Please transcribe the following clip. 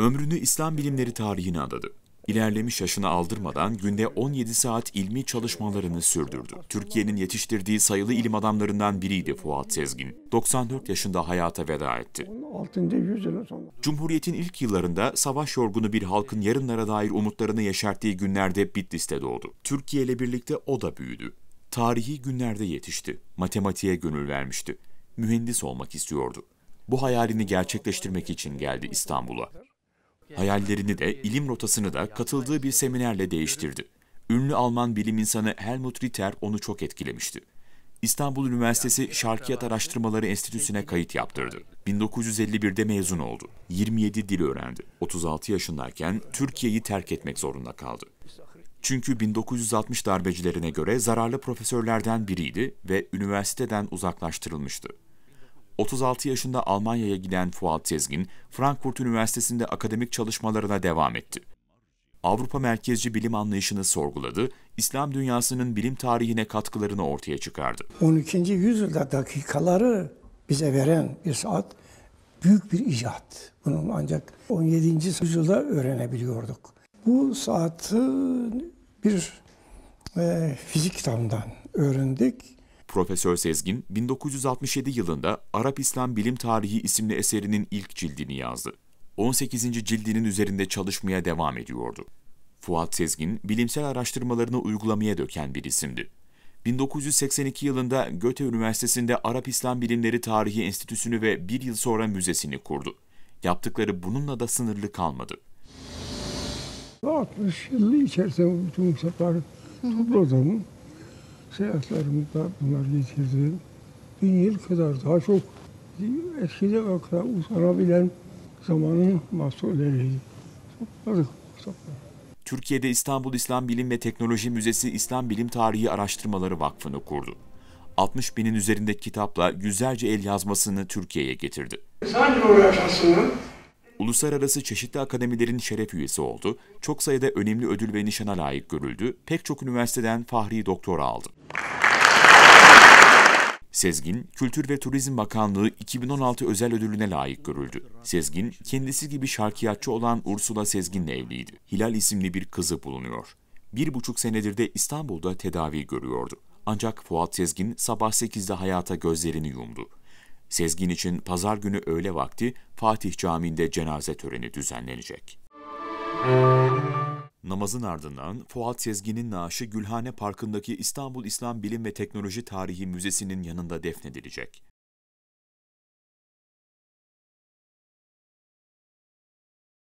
Ömrünü İslam bilimleri tarihine adadı. İlerlemiş yaşını aldırmadan günde 17 saat ilmi çalışmalarını sürdürdü. Türkiye'nin yetiştirdiği sayılı ilim adamlarından biriydi Fuat Sezgin. 94 yaşında hayata veda etti. 6. Cumhuriyetin ilk yıllarında savaş yorgunu bir halkın yarınlara dair umutlarını yeşerttiği günlerde Bitlis'te doğdu. Türkiye ile birlikte o da büyüdü. Tarihi günlerde yetişti. Matematiğe gönül vermişti. Mühendis olmak istiyordu. Bu hayalini gerçekleştirmek için geldi İstanbul'a. Hayallerini de, ilim rotasını da katıldığı bir seminerle değiştirdi. Ünlü Alman bilim insanı Helmut Ritter onu çok etkilemişti. İstanbul Üniversitesi Şarkiyat Araştırmaları Enstitüsü'ne kayıt yaptırdı. 1951'de mezun oldu. 27 dil öğrendi. 36 yaşındayken Türkiye'yi terk etmek zorunda kaldı. Çünkü 1960 darbecilerine göre zararlı profesörlerden biriydi ve üniversiteden uzaklaştırılmıştı. 36 yaşında Almanya'ya giden Fuat Tezgin, Frankfurt Üniversitesi'nde akademik çalışmalarına devam etti. Avrupa merkezci bilim anlayışını sorguladı, İslam dünyasının bilim tarihine katkılarını ortaya çıkardı. 12. yüzyılda dakikaları bize veren bir saat büyük bir icat. Bunu ancak 17. yüzyılda öğrenebiliyorduk. Bu saati bir e, fizik kitabından öğrendik. Profesör Sezgin, 1967 yılında Arap İslam Bilim Tarihi isimli eserinin ilk cildini yazdı. 18. cildinin üzerinde çalışmaya devam ediyordu. Fuat Sezgin, bilimsel araştırmalarını uygulamaya döken bir isimdi. 1982 yılında Göte Üniversitesi'nde Arap İslam Bilimleri Tarihi Enstitüsü'nü ve bir yıl sonra müzesini kurdu. Yaptıkları bununla da sınırlı kalmadı. 60 yıllı içerisinde bütün kitapları topladım seyahatlerimde bunlar getirdim. Bir yıl kadar daha çok eskide kadar uzanabilen zamanın mahsulleriydi. Topladık, topladık. Türkiye'de İstanbul İslam Bilim ve Teknoloji Müzesi İslam Bilim Tarihi Araştırmaları Vakfı'nı kurdu. 60 binin üzerindeki kitapla yüzlerce el yazmasını Türkiye'ye getirdi. İslam coğrafyasının Uluslararası çeşitli akademilerin şeref üyesi oldu, çok sayıda önemli ödül ve nişana layık görüldü, pek çok üniversiteden fahri doktora aldı. Sezgin, Kültür ve Turizm Bakanlığı 2016 özel ödülüne layık görüldü. Sezgin, kendisi gibi şarkiyatçı olan Ursula Sezgin'le evliydi. Hilal isimli bir kızı bulunuyor. Bir buçuk senedir de İstanbul'da tedavi görüyordu. Ancak Fuat Sezgin sabah 8'de hayata gözlerini yumdu. Sezgin için pazar günü öğle vakti Fatih Camii'nde cenaze töreni düzenlenecek. Müzik Namazın ardından Fuat Sezgin'in naaşı Gülhane Parkı'ndaki İstanbul İslam Bilim ve Teknoloji Tarihi Müzesi'nin yanında defnedilecek.